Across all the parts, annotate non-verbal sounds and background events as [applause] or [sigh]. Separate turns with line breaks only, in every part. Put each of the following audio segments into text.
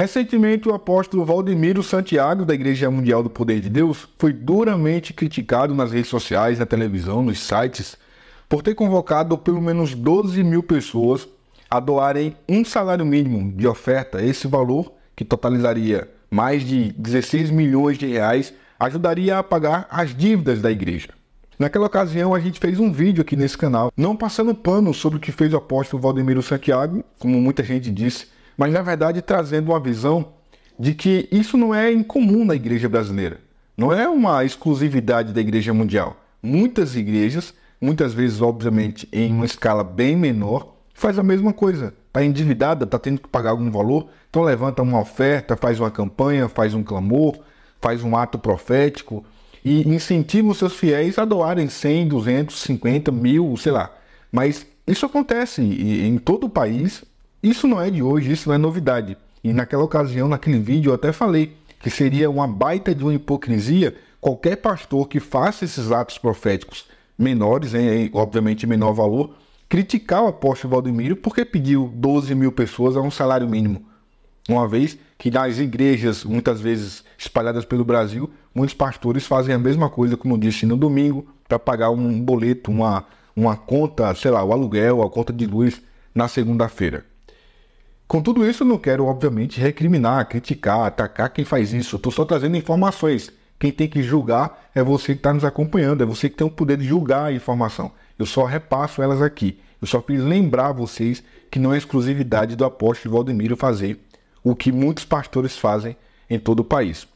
Recentemente, o apóstolo Valdemiro Santiago, da Igreja Mundial do Poder de Deus, foi duramente criticado nas redes sociais, na televisão, nos sites, por ter convocado pelo menos 12 mil pessoas a doarem um salário mínimo de oferta. Esse valor, que totalizaria mais de 16 milhões de reais, ajudaria a pagar as dívidas da igreja. Naquela ocasião, a gente fez um vídeo aqui nesse canal, não passando pano sobre o que fez o apóstolo Valdemiro Santiago, como muita gente disse, mas na verdade trazendo uma visão de que isso não é incomum na igreja brasileira. Não é uma exclusividade da igreja mundial. Muitas igrejas, muitas vezes, obviamente, em uma escala bem menor, faz a mesma coisa. Está endividada, está tendo que pagar algum valor, então levanta uma oferta, faz uma campanha, faz um clamor, faz um ato profético e incentiva os seus fiéis a doarem 100, 250, mil, sei lá. Mas isso acontece em todo o país isso não é de hoje, isso não é novidade. E naquela ocasião, naquele vídeo, eu até falei que seria uma baita de uma hipocrisia qualquer pastor que faça esses atos proféticos menores, em, obviamente menor valor, criticar o apóstolo Valdemiro porque pediu 12 mil pessoas a um salário mínimo. Uma vez que nas igrejas, muitas vezes espalhadas pelo Brasil, muitos pastores fazem a mesma coisa, como eu disse, no domingo, para pagar um boleto, uma, uma conta, sei lá, o aluguel, a conta de luz na segunda-feira. Com tudo isso, não quero, obviamente, recriminar, criticar, atacar quem faz isso. Estou só trazendo informações. Quem tem que julgar é você que está nos acompanhando, é você que tem o poder de julgar a informação. Eu só repasso elas aqui. Eu só fiz lembrar vocês que não é exclusividade do apóstolo Valdemiro fazer o que muitos pastores fazem em todo o país.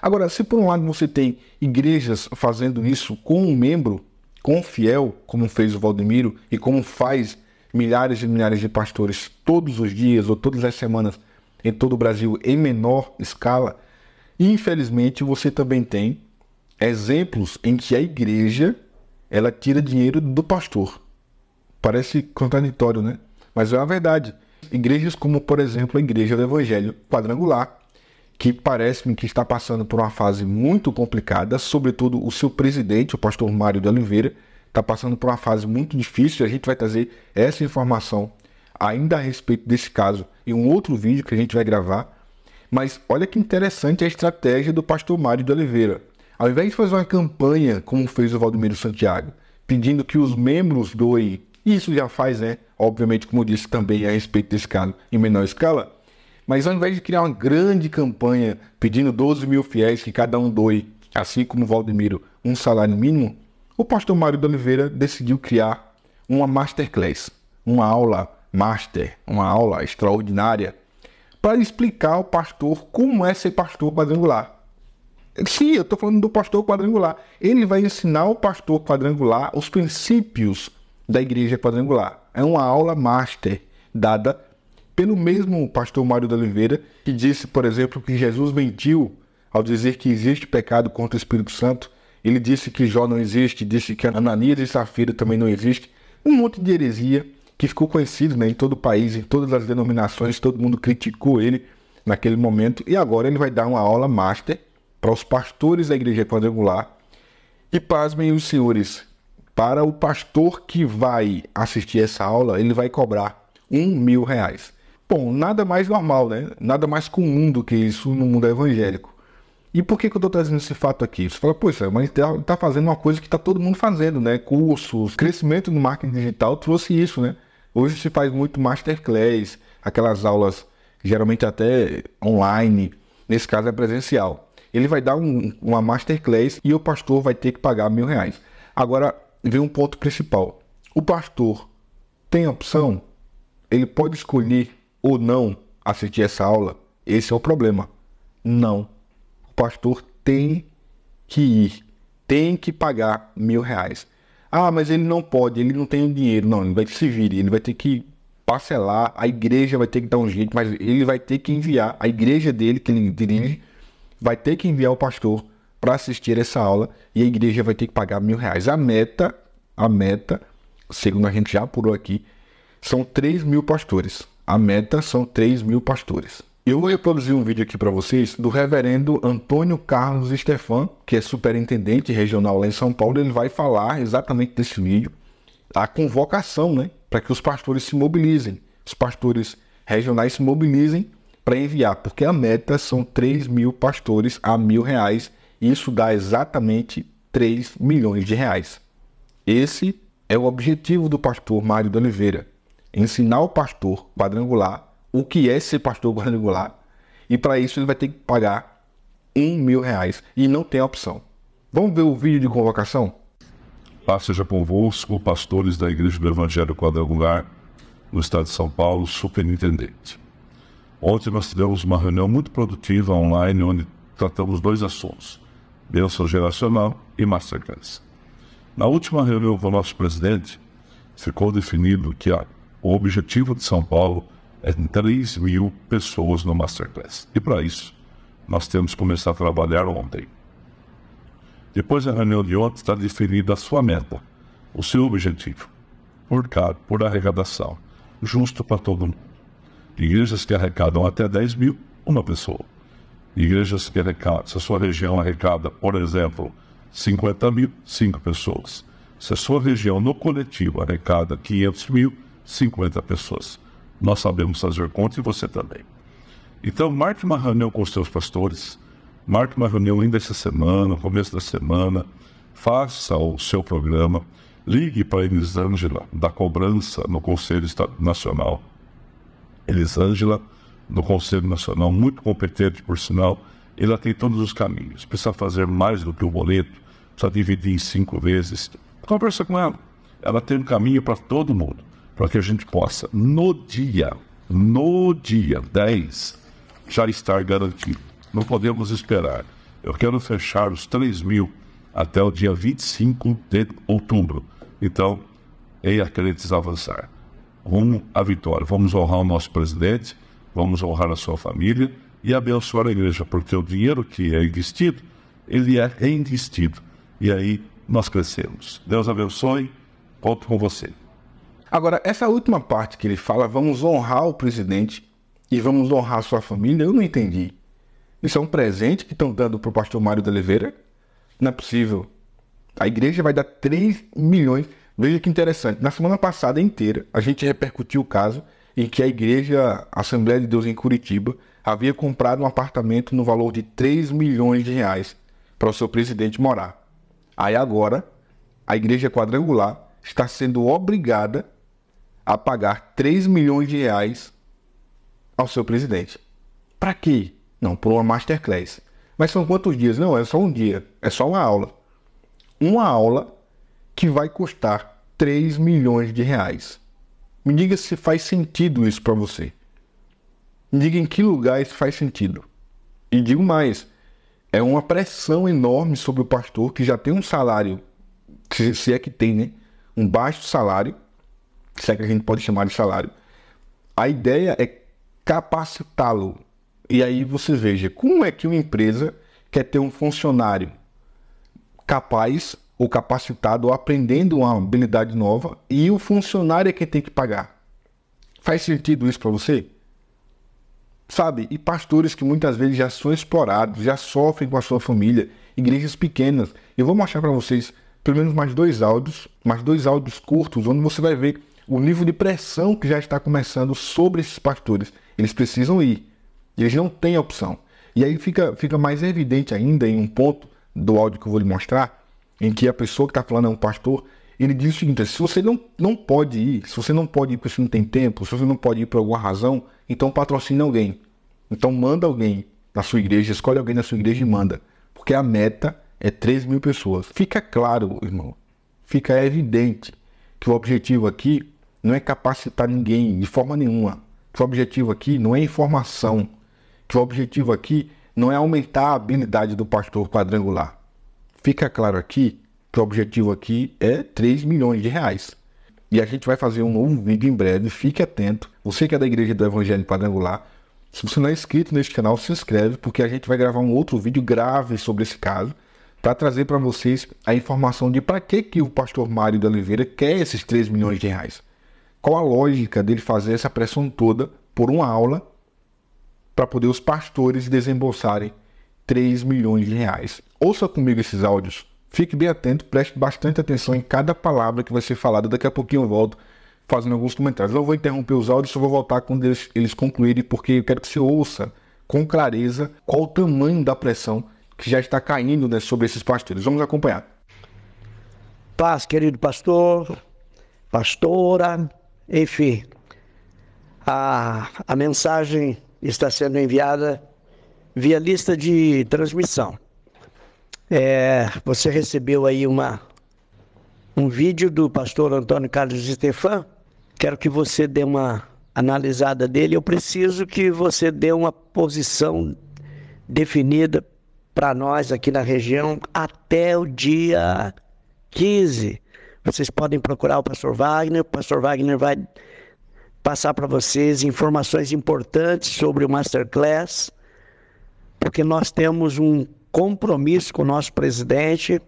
Agora, se por um lado você tem igrejas fazendo isso com um membro, com um fiel, como fez o Valdemiro e como faz milhares e milhares de pastores todos os dias ou todas as semanas em todo o Brasil em menor escala, infelizmente você também tem exemplos em que a igreja ela tira dinheiro do pastor. Parece contraditório, né? Mas é a verdade. Igrejas como, por exemplo, a Igreja do Evangelho Quadrangular, que parece-me que está passando por uma fase muito complicada, sobretudo o seu presidente, o pastor Mário de Oliveira, está passando por uma fase muito difícil. A gente vai trazer essa informação ainda a respeito desse caso em um outro vídeo que a gente vai gravar. Mas olha que interessante a estratégia do pastor Mário de Oliveira. Ao invés de fazer uma campanha, como fez o Valdemiro Santiago, pedindo que os membros doem, isso já faz, né? Obviamente, como eu disse também a respeito desse caso em menor escala. Mas ao invés de criar uma grande campanha pedindo 12 mil fiéis que cada um doe, assim como o Valdemiro, um salário mínimo, o pastor Mário de Oliveira decidiu criar uma masterclass, uma aula master, uma aula extraordinária, para explicar ao pastor como é ser pastor quadrangular. Sim, eu estou falando do pastor quadrangular. Ele vai ensinar o pastor quadrangular os princípios da igreja quadrangular. É uma aula master dada pelo mesmo pastor Mário de Oliveira, que disse, por exemplo, que Jesus mentiu ao dizer que existe pecado contra o Espírito Santo ele disse que Jó não existe, disse que Ananias e Safira também não existe. Um monte de heresia que ficou conhecido né, em todo o país, em todas as denominações, todo mundo criticou ele naquele momento. E agora ele vai dar uma aula master para os pastores da igreja quadrangular. E pasmem os senhores, para o pastor que vai assistir essa aula, ele vai cobrar um mil reais. Bom, nada mais normal, né? Nada mais comum do que isso no mundo evangélico. E por que, que eu estou trazendo esse fato aqui? Você fala, é, mas está tá fazendo uma coisa que está todo mundo fazendo, né? Cursos, crescimento no marketing digital trouxe isso, né? Hoje se faz muito masterclass, aquelas aulas geralmente até online, nesse caso é presencial. Ele vai dar um, uma masterclass e o pastor vai ter que pagar mil reais. Agora, vem um ponto principal. O pastor tem opção? Ele pode escolher ou não assistir essa aula? Esse é o problema. Não pastor tem que ir, tem que pagar mil reais. Ah, mas ele não pode, ele não tem o dinheiro. Não, ele vai se vir, ele vai ter que parcelar, a igreja vai ter que dar um jeito, mas ele vai ter que enviar, a igreja dele, que ele dirige, vai ter que enviar o pastor para assistir essa aula e a igreja vai ter que pagar mil reais. A meta, a meta, segundo a gente já apurou aqui, são 3 mil pastores. A meta são 3 mil pastores. Eu vou reproduzir um vídeo aqui para vocês do reverendo Antônio Carlos Stefan, que é superintendente regional lá em São Paulo. Ele vai falar exatamente desse vídeo, a convocação, né, para que os pastores se mobilizem, os pastores regionais se mobilizem para enviar, porque a meta são 3 mil pastores a mil reais, e isso dá exatamente 3 milhões de reais. Esse é o objetivo do pastor Mário de Oliveira: ensinar o pastor quadrangular o que é ser pastor quadrangular. E para isso ele vai ter que pagar em mil reais e não tem opção. Vamos ver o vídeo de convocação?
Paz seja convosco, pastores da Igreja do Evangelho Quadrangular, no estado de São Paulo, superintendente. Ontem nós tivemos uma reunião muito produtiva online, onde tratamos dois assuntos, bênção geracional e masterclass. Na última reunião com o nosso presidente, ficou definido que ó, o objetivo de São Paulo é 3 mil pessoas no Masterclass. E para isso, nós temos que começar a trabalhar ontem. Depois da reunião de ontem, está definida a sua meta, o seu objetivo, por cargo, por arrecadação, justo para todo mundo. Igrejas que arrecadam até 10 mil, uma pessoa. Igrejas que arrecadam, se a sua região arrecada, por exemplo, 50 mil, cinco pessoas. Se a sua região no coletivo arrecada 500 mil, 50 pessoas. Nós sabemos fazer contas e você também. Então, marque uma reunião com os seus pastores, marque uma reunião ainda essa semana, começo da semana, faça o seu programa, ligue para a Elisângela da cobrança no Conselho Nacional. Elisângela, no Conselho Nacional, muito competente, por sinal, ela tem todos os caminhos. Precisa fazer mais do que o boleto, precisa dividir em cinco vezes. Conversa com ela. Ela tem um caminho para todo mundo para que a gente possa, no dia, no dia 10, já estar garantido. Não podemos esperar. Eu quero fechar os 3 mil até o dia 25 de outubro. Então, ei acredites avançar. Rumo à vitória. Vamos honrar o nosso presidente, vamos honrar a sua família e abençoar a igreja, porque o dinheiro que é investido, ele é reinvestido. E aí nós crescemos. Deus abençoe. Conto com você.
Agora, essa última parte que ele fala, vamos honrar o presidente e vamos honrar sua família, eu não entendi. Isso é um presente que estão dando para o pastor Mário de Oliveira? Não é possível. A igreja vai dar 3 milhões. Veja que interessante. Na semana passada inteira, a gente repercutiu o caso em que a igreja Assembleia de Deus em Curitiba havia comprado um apartamento no valor de 3 milhões de reais para o seu presidente morar. Aí agora, a igreja quadrangular está sendo obrigada a pagar 3 milhões de reais ao seu presidente. Para quê? Não, por uma masterclass. Mas são quantos dias? Não, é só um dia, é só uma aula. Uma aula que vai custar 3 milhões de reais. Me diga se faz sentido isso para você. Me diga em que lugar isso faz sentido. E digo mais, é uma pressão enorme sobre o pastor que já tem um salário, se é que tem, né? Um baixo salário se é que a gente pode chamar de salário. A ideia é capacitá-lo. E aí você veja como é que uma empresa quer ter um funcionário capaz ou capacitado ou aprendendo uma habilidade nova e o funcionário é quem tem que pagar. Faz sentido isso para você? Sabe, e pastores que muitas vezes já são explorados, já sofrem com a sua família, igrejas pequenas. Eu vou mostrar para vocês pelo menos mais dois áudios, mais dois áudios curtos, onde você vai ver o nível de pressão que já está começando sobre esses pastores. Eles precisam ir. Eles não têm opção. E aí fica, fica mais evidente ainda em um ponto do áudio que eu vou lhe mostrar, em que a pessoa que está falando é um pastor, ele diz o seguinte: se você não, não pode ir, se você não pode ir porque você não tem tempo, se você não pode ir por alguma razão, então patrocina alguém. Então manda alguém na sua igreja, escolhe alguém na sua igreja e manda. Porque a meta é 3 mil pessoas. Fica claro, irmão. Fica evidente que o objetivo aqui não é capacitar ninguém de forma nenhuma, que o objetivo aqui não é informação, que o objetivo aqui não é aumentar a habilidade do pastor quadrangular. Fica claro aqui que o objetivo aqui é 3 milhões de reais. E a gente vai fazer um novo vídeo em breve, fique atento. Você que é da Igreja do Evangelho Quadrangular, se você não é inscrito neste canal, se inscreve, porque a gente vai gravar um outro vídeo grave sobre esse caso para trazer para vocês a informação de para que, que o pastor Mário de Oliveira quer esses 3 milhões de reais. Qual a lógica dele fazer essa pressão toda por uma aula para poder os pastores desembolsarem 3 milhões de reais. Ouça comigo esses áudios. Fique bem atento, preste bastante atenção em cada palavra que vai ser falada. Daqui a pouquinho eu volto fazendo alguns comentários. Não vou interromper os áudios, só vou voltar quando eles, eles concluírem, porque eu quero que você ouça com clareza qual o tamanho da pressão que já está caindo né, sobre esses pastores. Vamos acompanhar.
Paz, querido pastor, pastora, enfim, a, a mensagem está sendo enviada via lista de transmissão. É, você recebeu aí uma, um vídeo do pastor Antônio Carlos Estefan. Quero que você dê uma analisada dele. Eu preciso que você dê uma posição definida para nós aqui na região até o dia 15. Vocês podem procurar o pastor Wagner, o pastor Wagner vai passar para vocês informações importantes sobre o Masterclass, porque nós temos um compromisso com o nosso presidente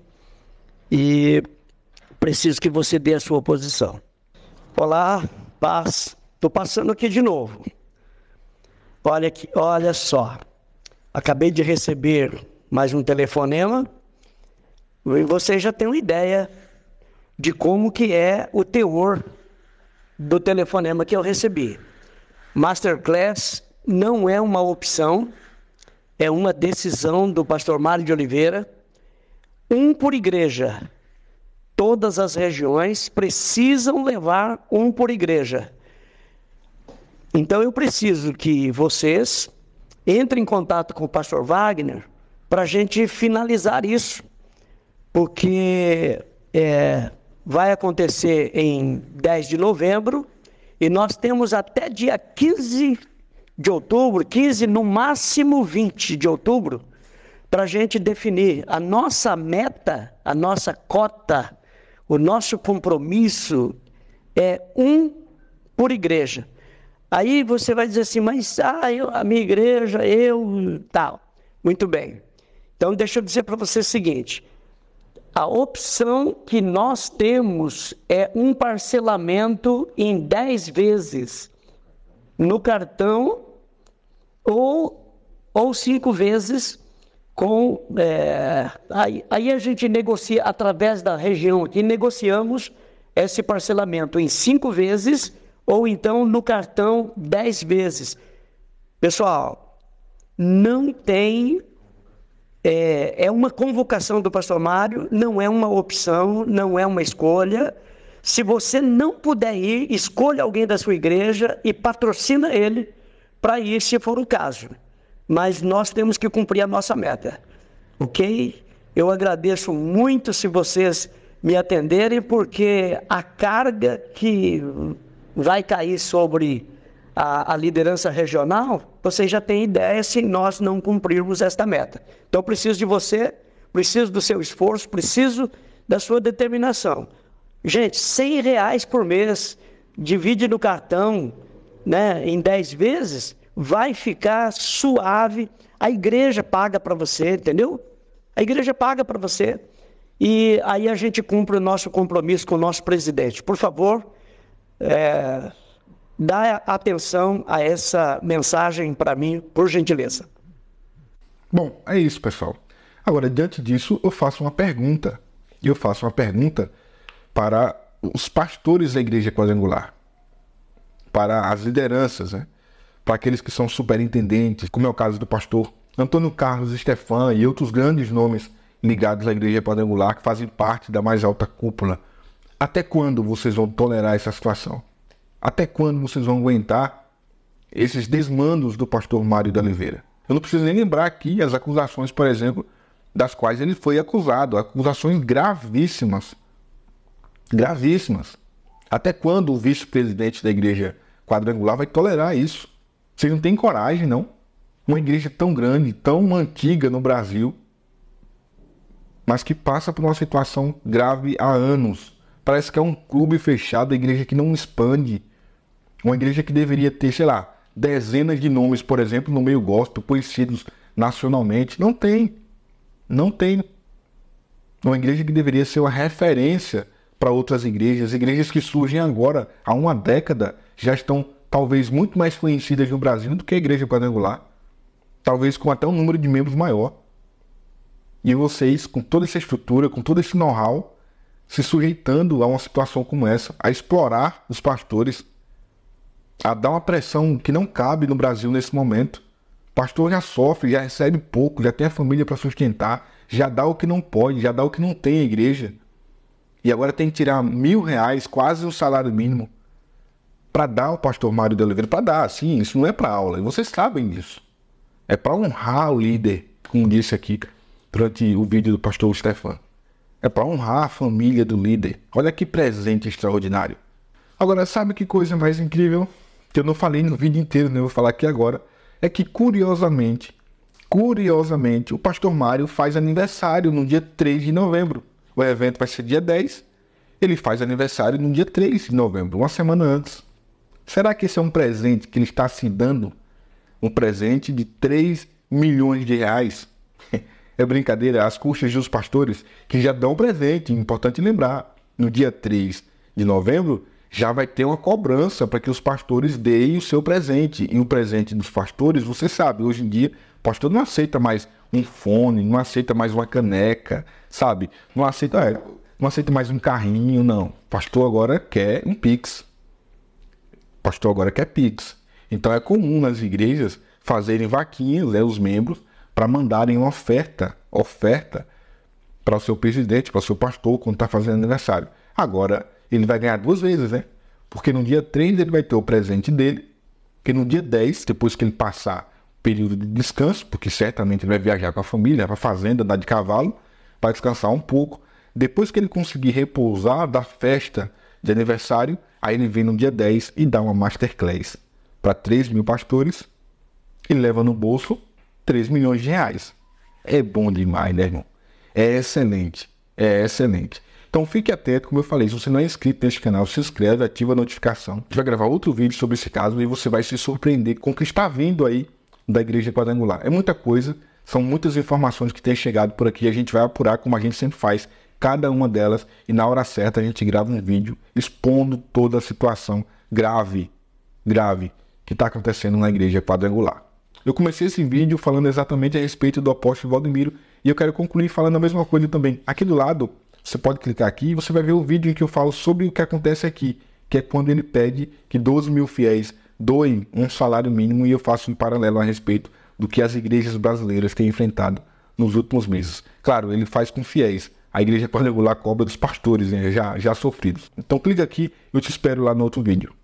e preciso que você dê a sua posição. Olá, paz. Estou passando aqui de novo. Olha aqui, olha só. Acabei de receber mais um telefonema, você já tem uma ideia de como que é o teor do telefonema que eu recebi. Masterclass não é uma opção, é uma decisão do pastor Mário de Oliveira, um por igreja. Todas as regiões precisam levar um por igreja. Então eu preciso que vocês entrem em contato com o pastor Wagner para a gente finalizar isso, porque é, vai acontecer em 10 de novembro e nós temos até dia 15 de outubro, 15 no máximo 20 de outubro, para a gente definir a nossa meta, a nossa cota, o nosso compromisso é um por igreja. Aí você vai dizer assim, mas ah, eu, a minha igreja, eu tal. Muito bem. Então, deixa eu dizer para você o seguinte: a opção que nós temos é um parcelamento em 10 vezes no cartão ou, ou cinco vezes com. É, aí, aí, a gente negocia através da região aqui, negociamos esse parcelamento em cinco vezes ou então no cartão 10 vezes. Pessoal, não tem é, é uma convocação do pastor Mário, não é uma opção, não é uma escolha. Se você não puder ir, escolha alguém da sua igreja e patrocina ele para ir, se for o caso. Mas nós temos que cumprir a nossa meta, ok? Eu agradeço muito se vocês me atenderem, porque a carga que vai cair sobre a, a, liderança regional, vocês já têm ideia se nós não cumprirmos esta meta. Então, preciso de você, preciso do seu esforço, preciso da sua determinação. Gente, 100 reais por mês, divide no cartão né, em 10 vezes, vai ficar suave. A igreja paga para você, entendeu? A igreja paga para você. E aí a gente cumpre o nosso compromisso com o nosso presidente. Por favor, é, dá atenção a essa mensagem para mim, por gentileza.
Bom, é isso, pessoal. Agora, diante disso, eu faço uma pergunta. Eu faço uma pergunta para os pastores da igreja quadrangular, para as lideranças, né? para aqueles que são superintendentes, como é o caso do pastor Antônio Carlos Estefan e outros grandes nomes ligados à igreja quadrangular que fazem parte da mais alta cúpula. Até quando vocês vão tolerar essa situação? Até quando vocês vão aguentar esses desmandos do pastor Mário de Oliveira? Eu não preciso nem lembrar aqui as acusações, por exemplo, das quais ele foi acusado. Acusações gravíssimas. Gravíssimas. Até quando o vice-presidente da igreja quadrangular vai tolerar isso? Vocês não têm coragem, não? Uma igreja tão grande, tão antiga no Brasil, mas que passa por uma situação grave há anos. Parece que é um clube fechado, a igreja que não expande, uma igreja que deveria ter, sei lá, dezenas de nomes, por exemplo, no meio gospel, conhecidos nacionalmente, não tem. Não tem. Uma igreja que deveria ser uma referência para outras igrejas, igrejas que surgem agora, há uma década, já estão talvez muito mais conhecidas no Brasil do que a igreja quadrangular, talvez com até um número de membros maior. E vocês, com toda essa estrutura, com todo esse know-how, se sujeitando a uma situação como essa, a explorar os pastores, a dar uma pressão que não cabe no Brasil nesse momento. O pastor já sofre, já recebe pouco, já tem a família para sustentar, já dá o que não pode, já dá o que não tem a igreja. E agora tem que tirar mil reais, quase o um salário mínimo, para dar ao pastor Mário de Oliveira. Para dar, sim, isso não é para aula. E vocês sabem disso. É para honrar o líder, como disse aqui durante o vídeo do pastor Stefan. É para honrar a família do líder. Olha que presente extraordinário. Agora, sabe que coisa mais incrível? que eu não falei no vídeo inteiro, né? Eu vou falar aqui agora, é que curiosamente, curiosamente, o pastor Mário faz aniversário no dia 3 de novembro. O evento vai ser dia 10. Ele faz aniversário no dia 3 de novembro, uma semana antes. Será que esse é um presente que ele está se dando? Um presente de 3 milhões de reais? [laughs] É brincadeira, as custas dos pastores que já dão presente, é importante lembrar. No dia 3 de novembro, já vai ter uma cobrança para que os pastores deem o seu presente. E o presente dos pastores, você sabe, hoje em dia, o pastor não aceita mais um fone, não aceita mais uma caneca, sabe? Não aceita, é, não aceita mais um carrinho, não. O pastor agora quer um pix. O pastor agora quer pix. Então é comum nas igrejas fazerem vaquinhas, né, os membros, para mandarem uma oferta, oferta para o seu presidente, para o seu pastor, quando está fazendo aniversário. Agora, ele vai ganhar duas vezes, né? Porque no dia 3 ele vai ter o presente dele, que no dia 10, depois que ele passar o período de descanso, porque certamente ele vai viajar com a família, para a fazenda, andar de cavalo, para descansar um pouco. Depois que ele conseguir repousar da festa de aniversário, aí ele vem no dia 10 e dá uma masterclass para 3 mil pastores e leva no bolso 3 milhões de reais. É bom demais, né, irmão? É excelente, é excelente. Então fique atento, como eu falei, se você não é inscrito neste canal, se inscreve, ativa a notificação. A gente vai gravar outro vídeo sobre esse caso e você vai se surpreender com o que está vindo aí da Igreja Quadrangular. É muita coisa, são muitas informações que têm chegado por aqui, e a gente vai apurar como a gente sempre faz cada uma delas e na hora certa a gente grava um vídeo expondo toda a situação grave, grave que está acontecendo na igreja quadrangular. Eu comecei esse vídeo falando exatamente a respeito do apóstolo Valdemiro e eu quero concluir falando a mesma coisa também. Aqui do lado você pode clicar aqui e você vai ver o vídeo em que eu falo sobre o que acontece aqui, que é quando ele pede que 12 mil fiéis doem um salário mínimo e eu faço um paralelo a respeito do que as igrejas brasileiras têm enfrentado nos últimos meses. Claro, ele faz com fiéis. A igreja pode regular a cobra dos pastores, né? já, já sofridos. Então clica aqui, eu te espero lá no outro vídeo.